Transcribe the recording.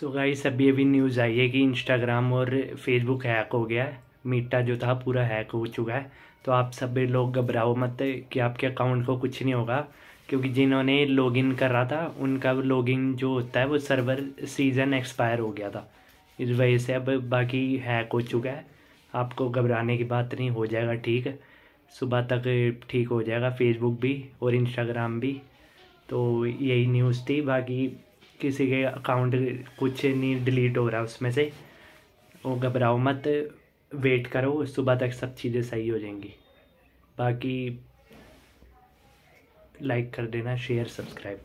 so guys अभी अभी news आई है कि इंस्टाग्राम और फेसबुक हैक हो गया है मीटा जो था पूरा हैक हो चुका है तो आप सभी लोग घबराओ मत कि आपके अकाउंट को कुछ नहीं होगा क्योंकि जिन्होंने लॉगिन रहा था उनका लॉगिन जो होता है वो सर्वर सीज़न एक्सपायर हो गया था इस वजह से अब बाकी हैक हो चुका है आपको घबराने की बात नहीं हो जाएगा ठीक सुबह तक ठीक हो जाएगा फेसबुक भी और इंस्टाग्राम भी तो यही न्यूज़ थी बाकी किसी के अकाउंट कुछ नहीं डिलीट हो रहा उसमें से वो घबराओ मत वेट करो सुबह तक सब चीज़ें सही हो जाएंगी बाकी लाइक कर देना शेयर सब्सक्राइब